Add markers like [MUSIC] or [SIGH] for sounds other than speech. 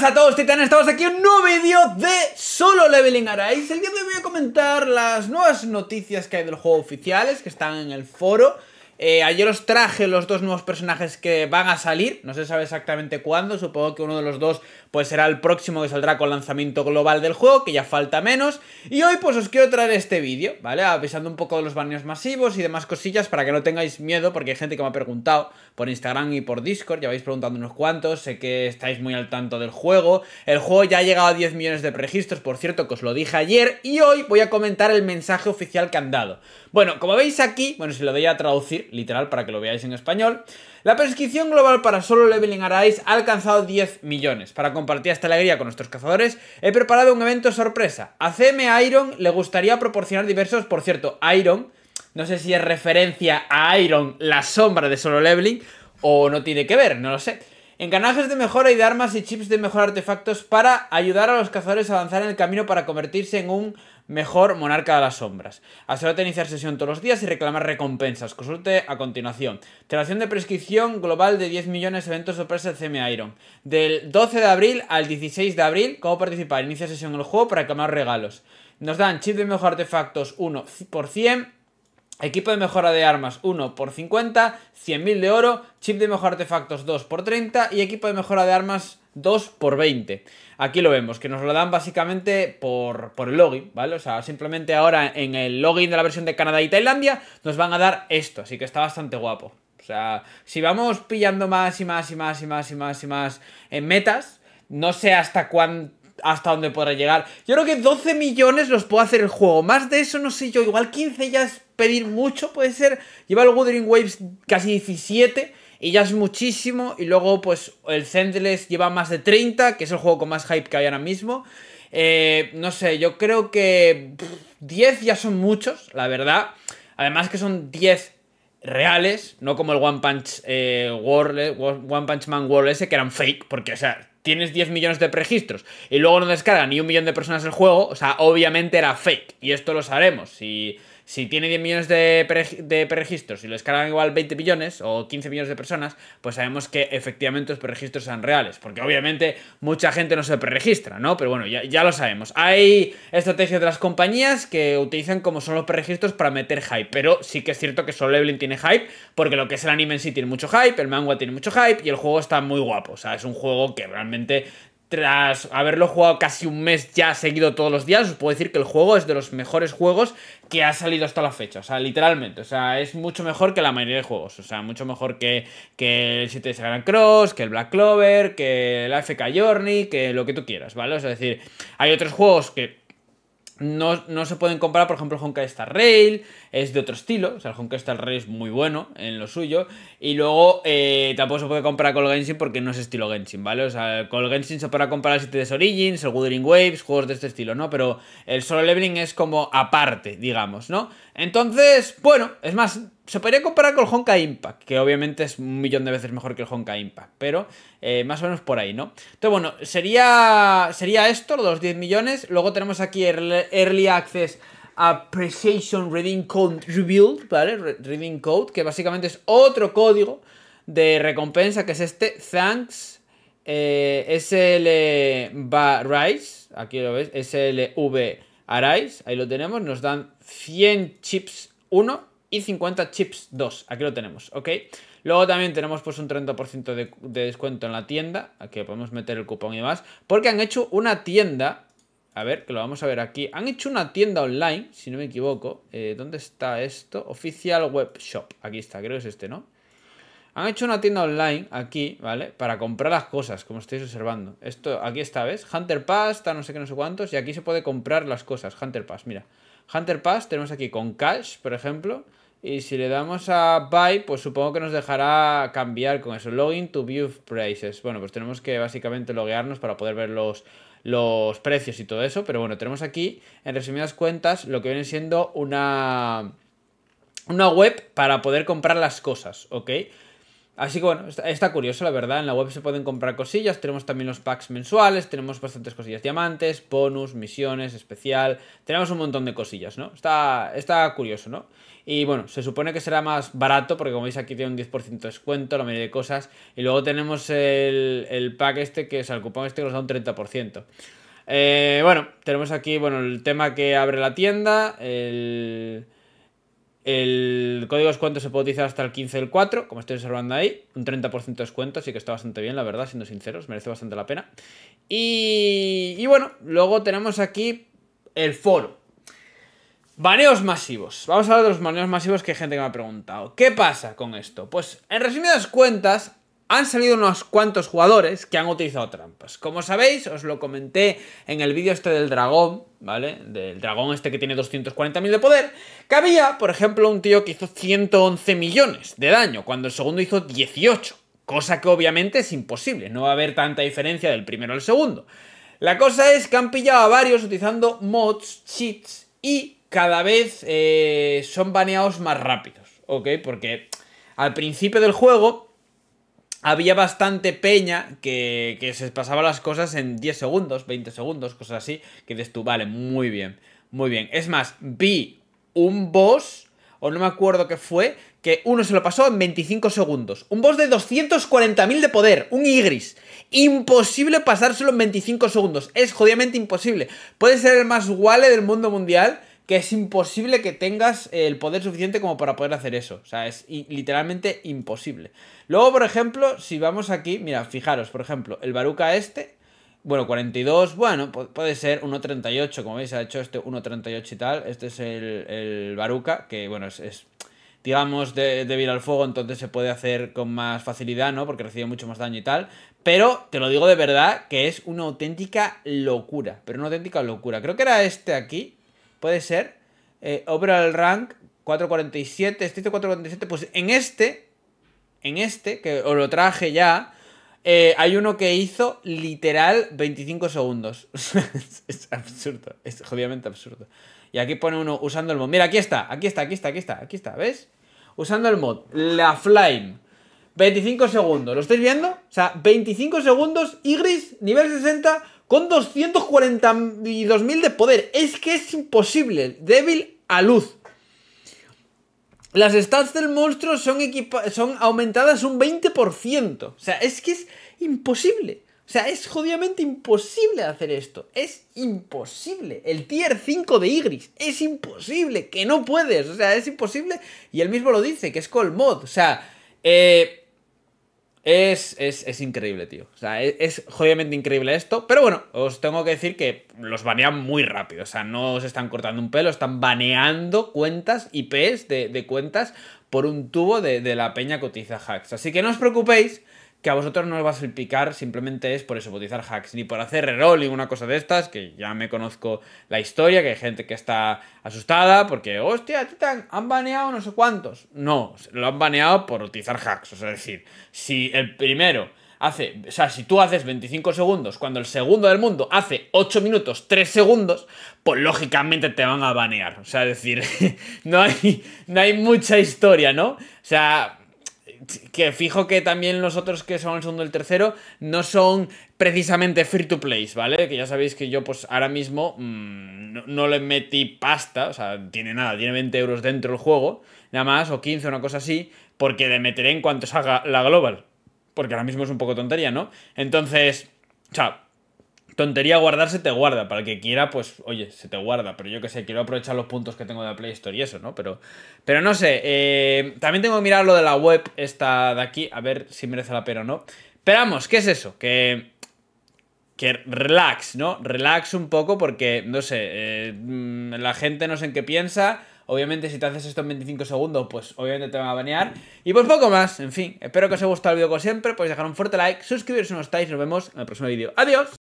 ¡Hola a todos titanes, estamos aquí en un nuevo vídeo de Solo Leveling Arise El día de hoy voy a comentar las nuevas noticias que hay del juego oficiales que están en el foro eh, ayer os traje los dos nuevos personajes que van a salir, no se sabe exactamente cuándo, supongo que uno de los dos pues será el próximo que saldrá con lanzamiento global del juego, que ya falta menos, y hoy pues os quiero traer este vídeo, ¿vale? Avisando un poco de los baños masivos y demás cosillas para que no tengáis miedo, porque hay gente que me ha preguntado por Instagram y por Discord, ya vais preguntando unos cuantos, sé que estáis muy al tanto del juego, el juego ya ha llegado a 10 millones de registros, por cierto, que os lo dije ayer, y hoy voy a comentar el mensaje oficial que han dado. Bueno, como veis aquí, bueno, si lo doy a traducir, literal para que lo veáis en español. La prescripción global para solo Leveling Arise ha alcanzado 10 millones. Para compartir esta alegría con nuestros cazadores, he preparado un evento sorpresa. A CM Iron le gustaría proporcionar diversos, por cierto, Iron, no sé si es referencia a Iron, la sombra de solo Leveling, o no tiene que ver, no lo sé. Encanajes de mejora y de armas y chips de mejor artefactos para ayudar a los cazadores a avanzar en el camino para convertirse en un mejor Monarca de las Sombras. Asegúrate de iniciar sesión todos los días y reclamar recompensas. Consulte a continuación. Telación de prescripción global de 10 millones de eventos sorpresa de CM Iron. Del 12 de abril al 16 de abril, ¿cómo participar? Inicia sesión en el juego para reclamar regalos. Nos dan chip de mejor artefactos 1 por 100. Equipo de mejora de armas 1 por 50, 100.000 de oro, chip de mejora artefactos 2 por 30 y equipo de mejora de armas 2 por 20. Aquí lo vemos, que nos lo dan básicamente por, el login, ¿vale? O sea, simplemente ahora en el login de la versión de Canadá y Tailandia nos van a dar esto, así que está bastante guapo. O sea, si vamos pillando más y más y más y más y más y más en metas, no sé hasta cuán... hasta dónde podrá llegar. Yo creo que 12 millones los puedo hacer el juego. Más de eso, no sé yo. Igual 15 ya es pedir mucho, puede ser. Lleva el Wuthering Waves casi 17 y ya es muchísimo. Y luego, pues, el Zendless lleva más de 30, que es el juego con más hype que hay ahora mismo. Eh, no sé, yo creo que 10 ya son muchos, la verdad. Además que son 10 reales, no como el One Punch, eh, World, eh, One Punch Man World ese, que eran fake, porque, o sea, tienes 10 millones de registros, y luego no descarga ni un millón de personas el juego, o sea, obviamente era fake. Y esto lo sabemos. Si si tiene 10 millones de, preregistros y lo escalan igual 20 millones o 15 millones de personas, pues sabemos que efectivamente los preregistros sean reales. Porque obviamente mucha gente no se preregistra, ¿no? Pero bueno, ya, lo sabemos. Hay estrategias de las compañías que utilizan como son los preregistros para meter hype. Pero sí que es cierto que solo Evelyn tiene hype, porque lo que es el anime en sí tiene mucho hype, el manga tiene mucho hype y el juego está muy guapo. O sea, es un juego que realmente tras haberlo jugado casi un mes ya seguido todos los días, os puedo decir que el juego es de los mejores juegos que ha salido hasta la fecha. O sea, literalmente. O sea, es mucho mejor que la mayoría de juegos. O sea, mucho mejor que, que el 7 de Grand Cross, que el Black Clover, que el AFK Journey, que lo que tú quieras, ¿vale? O sea, es decir, hay otros juegos que no, se pueden comparar, por ejemplo, Honkai Star Rail, es de otro estilo, o sea, el Honkai Star Rail es muy bueno en lo suyo, y luego eh, tampoco se puede comprar con Genshin porque no es estilo Genshin, ¿vale? O sea, con Genshin se podrá comparar el City Origins, el Wuthering Waves, juegos de este estilo, ¿no? Pero el Solo Leveling es como aparte, digamos, ¿no? Entonces, bueno, es más, se podría comparar con el Honkai Impact, que obviamente es un millón de veces mejor que el Honkai Impact, pero eh, más o menos por ahí, ¿no? Entonces, bueno, sería, sería esto, los 10 millones. Luego tenemos aquí Early Access Appreciation Reading Code Rebuild, ¿vale? Reading Code, que básicamente es otro código de recompensa, que es este, Thanks. Eh, SL Rise, aquí lo ves, SLV Arise, ahí lo tenemos, nos dan 100 chips 1 y 50 chips 2. Aquí lo tenemos, ¿ok? Luego también tenemos pues un 30% de, de, descuento en la tienda. Aquí podemos meter el cupón y demás. Porque han hecho una tienda. A ver, que lo vamos a ver aquí. Han hecho una tienda online, si no me equivoco. Eh, ¿Dónde está esto? Oficial Web Shop. Aquí está, creo que es este, ¿no? Han hecho una tienda online aquí, ¿vale? Para comprar las cosas, como estáis observando. Esto, aquí está, ¿ves? Hunter Pass, está no sé qué, no sé cuántos. Y aquí se puede comprar las cosas. Hunter Pass, mira. Hunter Pass tenemos aquí con Cash, por ejemplo. Y si le damos a Buy, pues supongo que nos dejará cambiar con eso. Login to view prices. Bueno, pues tenemos que básicamente loguearnos para poder ver los, los precios y todo eso. Pero bueno, tenemos aquí, en resumidas cuentas, lo que viene siendo una, una web para poder comprar las cosas, ¿ok? Así que bueno, está, curioso, la verdad. En la web se pueden comprar cosillas. Tenemos también los packs mensuales, tenemos bastantes cosillas. Diamantes, bonus, misiones, especial. Tenemos un montón de cosillas, ¿no? Está, está curioso, ¿no? Y bueno, se supone que será más barato, porque como veis aquí tiene un 10% de descuento, la mayoría de cosas. Y luego tenemos el, pack este, que es el cupón este que nos da un 30%. Eh, bueno, tenemos aquí, bueno, el tema que abre la tienda, el... El código de descuento se puede utilizar hasta el 15 del 4, como estoy observando ahí. Un 30% de descuento, así que está bastante bien, la verdad, siendo sinceros, merece bastante la pena. Y, bueno, luego tenemos aquí el foro. Baneos masivos. Vamos a hablar de los baneos masivos que hay gente que me ha preguntado. ¿Qué pasa con esto? Pues, en resumidas cuentas, han salido unos cuantos jugadores que han utilizado trampas. Como sabéis, os lo comenté en el vídeo este del dragón, ¿vale? Del dragón este que tiene 240.000 de poder, que había, por ejemplo, un tío que hizo 111 millones de daño, cuando el segundo hizo 18, cosa que obviamente es imposible, no va a haber tanta diferencia del primero al segundo. La cosa es que han pillado a varios utilizando mods, cheats, y cada vez eh, son baneados más rápidos, ¿ok? Porque al principio del juego había bastante peña que, que se pasaba las cosas en 10 segundos, 20 segundos, cosas así, que dices tú, vale, muy bien, muy bien. Es más, vi un boss, o no me acuerdo qué fue, que uno se lo pasó en 25 segundos. Un boss de 240.000 de poder, un Igris. Imposible pasárselo en 25 segundos, es jodidamente imposible. Puede ser el más guale del mundo mundial que es imposible que tengas el poder suficiente como para poder hacer eso. O sea, es literalmente imposible. Luego, por ejemplo, si vamos aquí, mira, fijaros, por ejemplo, el Baruca este, bueno, 42, bueno, puede ser 1.38, como veis, ha hecho este 1.38 y tal. Este es el, el Baruca, que bueno, es, digamos, de, débil al fuego, entonces se puede hacer con más facilidad, ¿no? Porque recibe mucho más daño y tal. Pero te lo digo de verdad, que es una auténtica locura. Pero una auténtica locura. Creo que era este aquí. Puede ser. Eh, el rank 447, este 447, pues en este, en este, que os lo traje ya, eh, hay uno que hizo literal 25 segundos. [LAUGHS] es, absurdo, es jodidamente absurdo. Y aquí pone uno usando el mod. Mira, aquí está, aquí está, aquí está, aquí está, aquí está, ¿ves? Usando el mod, la Flame. 25 segundos. ¿Lo estáis viendo? O sea, 25 segundos, Igris, nivel 60, con 242.000 de poder. Es que es imposible. Débil a luz. Las stats del monstruo son, son aumentadas un 20%. O sea, es que es imposible. O sea, es jodidamente imposible hacer esto. Es imposible. El tier 5 de Igris. Es imposible. Que no puedes. O sea, es imposible. Y él mismo lo dice, que es Colmod. O sea, eh, es, increíble, tío. O sea, es, es, increíble esto. Pero bueno, os tengo que decir que los banean muy rápido. O sea, no os están cortando un pelo, están baneando cuentas, IPs de, de cuentas, por un tubo de, de la peña cotiza hacks. Así que no os preocupéis, que a vosotros no os va a picar, simplemente es por eso, hacks, ni por hacer reroll y una cosa de estas, que ya me conozco la historia, que hay gente que está asustada porque, hostia, han baneado no sé cuántos. No, lo han baneado por utilizar hacks, o sea, es decir, si el primero hace, o sea, si tú haces 25 segundos cuando el segundo del mundo hace 8 minutos 3 segundos, pues lógicamente te van a banear, o sea, es decir, [LAUGHS] no hay, no hay mucha historia, ¿no? O sea, que fijo que también los otros que son el segundo y el tercero no son precisamente free to play, ¿vale? Que ya sabéis que yo pues ahora mismo mm, no, le metí pasta, o sea, tiene nada, tiene 20 euros dentro el juego, nada más, o 15, una cosa así, porque le meteré en cuanto salga la global. Porque ahora mismo es un poco tontería, ¿no? Entonces, chao tontería guardar se te guarda. Para el que quiera, pues, oye, se te guarda. Pero yo que sé, quiero aprovechar los puntos que tengo de la Play Store y eso, ¿no? Pero, pero no sé. Eh, también tengo que mirar lo de la web, esta de aquí, a ver si merece la pena o no. Pero vamos, ¿qué es eso? Que. Que relax, ¿no? Relax un poco porque, no sé, eh, la gente no sé en qué piensa. Obviamente, si te haces esto en 25 segundos, pues obviamente te van a banear. Y pues poco más, en fin. Espero que os haya gustado el vídeo como siempre. Podéis dejar un fuerte like, suscribiros si no estáis. Nos vemos en el próximo vídeo. ¡Adiós!